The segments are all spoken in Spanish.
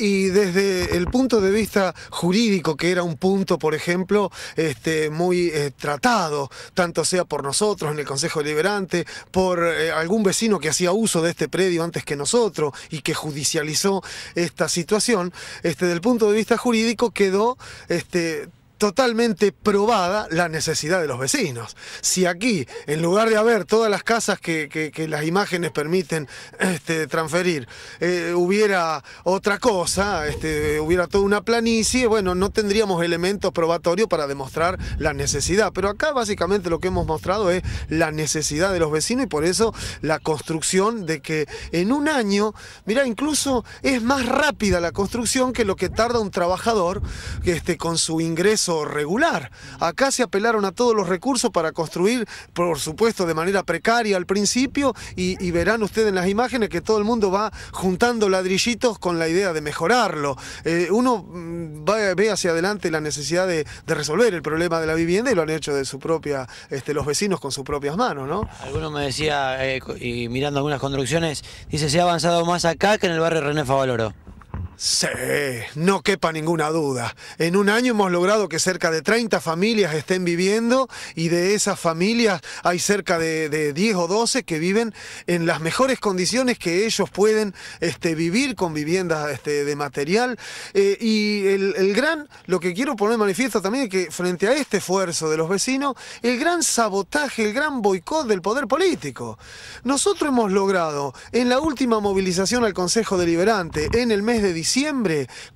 Y desde el punto de vista jurídico, que era un punto, por ejemplo, este, muy eh, tratado, tanto sea por nosotros en el Consejo Deliberante, por eh, algún vecino que hacía uso de este predio antes que nosotros y que judicializó esta situación, este, del punto de vista jurídico quedó este, totalmente probada la necesidad de los vecinos. Si aquí, en lugar de haber todas las casas que, las imágenes permiten este, transferir, eh, hubiera otra cosa, este, hubiera toda una planicie, bueno, no tendríamos elementos probatorios para demostrar la necesidad. Pero acá básicamente lo que hemos mostrado es la necesidad de los vecinos y por eso la construcción de que en un año, mira, incluso es más rápida la construcción que lo que tarda un trabajador este, con su ingreso regular. Acá se apelaron a todos los recursos para construir, por supuesto, de manera precaria al principio y, verán ustedes en las imágenes que todo el mundo va juntando ladrillitos con la idea de mejorarlo. Eh, uno mm, ve hacia adelante la necesidad de, resolver el problema de la vivienda y lo han hecho de su propia, este, los vecinos con sus propias manos, ¿no? Algunos me decía, eh, y mirando algunas construcciones, dice, se ha avanzado más acá que en el barrio René Favaloro. Sí, no quepa ninguna duda. En un año hemos logrado que cerca de 30 familias estén viviendo y de esas familias hay cerca de, 10 o 12 que viven en las mejores condiciones que ellos pueden este, vivir con viviendas este, de material. Eh, y el, gran, lo que quiero poner manifiesto también es que frente a este esfuerzo de los vecinos, el gran sabotaje, el gran boicot del poder político. Nosotros hemos logrado en la última movilización al Consejo Deliberante en el mes de diciembre,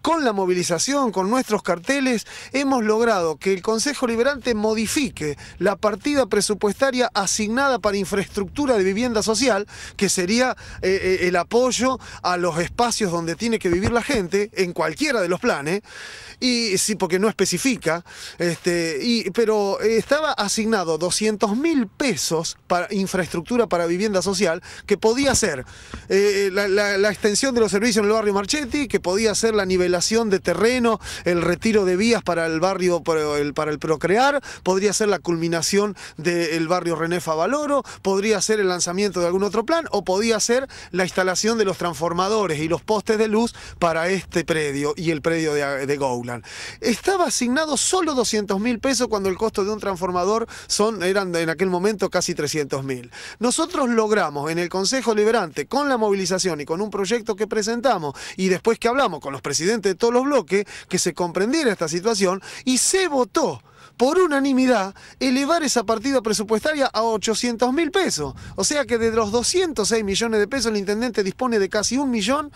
con la movilización, con nuestros carteles, hemos logrado que el Consejo Liberante modifique la partida presupuestaria asignada para infraestructura de vivienda social, que sería eh, eh, el apoyo a los espacios donde tiene que vivir la gente, en cualquiera de los planes, y sí, porque no especifica, este, y, pero eh, estaba asignado 200 mil pesos para infraestructura para vivienda social, que podía ser la, la extensión de los servicios en el barrio Marchetti, que podía ser la nivelación de terreno, el retiro de vías para el barrio, para el, Procrear, podría ser la culminación del barrio René Favaloro, podría ser el lanzamiento de algún otro plan o podía ser la instalación de los transformadores y los postes de luz para este predio y el predio de, de Estaba asignado solo 200 mil pesos cuando el costo de un transformador son, eran en aquel momento casi 300 mil. Nosotros logramos en el Consejo Liberante, con la movilización y con un proyecto que presentamos y después que hablamos con los presidentes de todos los bloques, que se comprendiera esta situación y se votó por unanimidad elevar esa partida presupuestaria a 800 mil pesos. O sea que de los 206 millones de pesos el intendente dispone de casi un millón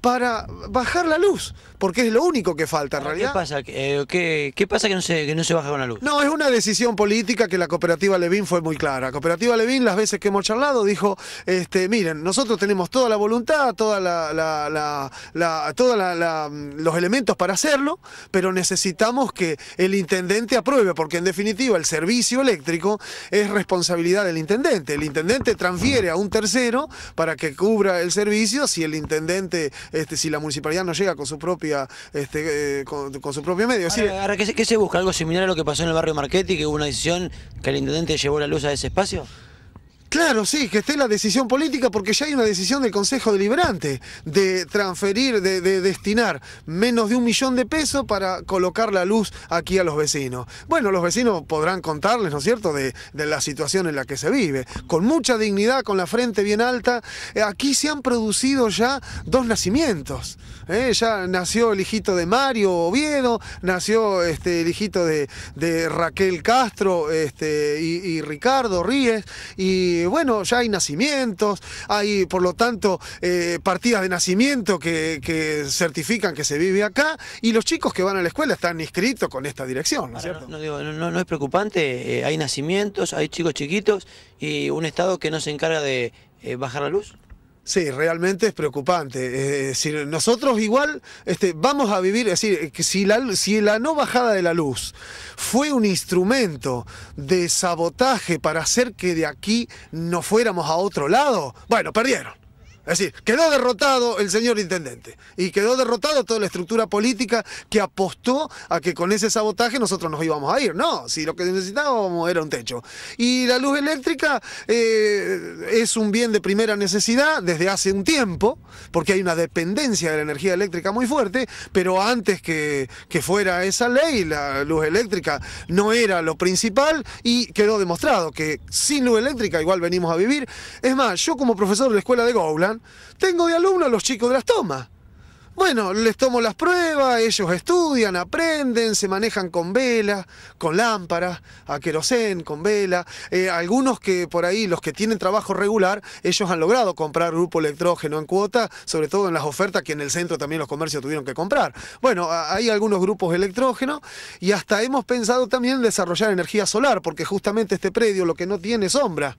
para bajar la luz, porque es lo único que falta en realidad. Eh, ¿Qué pasa? pasa que no, se, que no baja con la luz? No, es una decisión política que la cooperativa Levín fue muy clara. cooperativa Levín, las veces que hemos charlado, dijo, este, miren, nosotros tenemos toda la voluntad, toda la, los elementos para hacerlo, pero necesitamos que el intendente apruebe porque en definitiva el servicio eléctrico es responsabilidad del intendente. El intendente transfiere a un tercero para que cubra el servicio si el intendente, este, si la municipalidad no llega con su propia, este, eh, con, su propio medio. Ahora, ¿qué, se, busca? ¿Algo similar a lo que pasó en el barrio Marchetti, que hubo una decisión que el intendente llevó la luz a ese espacio? Claro, sí, que esté la decisión política, porque ya hay una decisión del Consejo Deliberante de transferir, de, destinar menos de un millón de pesos para colocar la luz aquí a los vecinos. Bueno, los vecinos podrán contarles, ¿no es cierto?, de, la situación en la que se vive. Con mucha dignidad, con la frente bien alta, eh, aquí se han producido ya dos nacimientos. Eh, ya nació el hijito de Mario Oviedo, nació este, el hijito de, Raquel Castro este, y, y Ricardo Ríes, y eh, bueno, ya hay nacimientos, hay por lo tanto eh, partidas de nacimiento que, certifican que se vive acá y los chicos que van a la escuela están inscritos con esta dirección, ¿no es cierto? no, es preocupante, eh, hay nacimientos, hay chicos chiquitos y un Estado que no se encarga de bajar la luz. Sí, realmente es preocupante. nosotros igual este, vamos a vivir, es decir, que si la, si la no bajada de la luz fue un instrumento de sabotaje para hacer que de aquí no fuéramos a otro lado, bueno, perdieron. Es decir, quedó derrotado el señor intendente y quedó derrotado toda la estructura política que apostó a que con ese sabotaje nosotros nos íbamos a ir. No, si lo que necesitábamos era un techo. Y la luz eléctrica eh, es un bien de primera necesidad desde hace un tiempo, porque hay una dependencia de la energía eléctrica muy fuerte, pero antes que, que fuera esa ley, la luz eléctrica no era lo principal y quedó demostrado que sin luz eléctrica igual venimos a vivir. Es más, yo como profesor de la escuela de Gowland, tengo de alumnos los chicos de las tomas. Bueno, les tomo las pruebas, ellos estudian, aprenden, se manejan con vela, con lámparas, a querosén, con vela. Eh, algunos que por ahí, los que tienen trabajo regular, ellos han logrado comprar grupo electrógeno en cuota, sobre todo en las ofertas que en el centro también los comercios tuvieron que comprar. Bueno, hay algunos grupos electrógenos y hasta hemos pensado también desarrollar energía solar, porque justamente este predio lo que no tiene es sombra.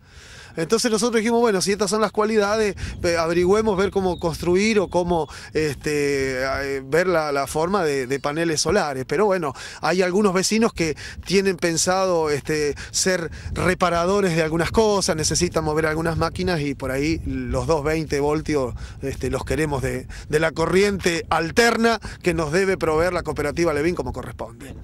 Entonces nosotros dijimos, bueno, si estas son las cualidades, averigüemos ver cómo construir o cómo este, eh, ver la, forma de, paneles solares. Pero bueno, hay algunos vecinos que tienen pensado este, ser reparadores de algunas cosas, necesitan mover algunas máquinas y por ahí los 220 voltios este, los queremos de, de la corriente alterna que nos debe proveer la cooperativa Levin como corresponde.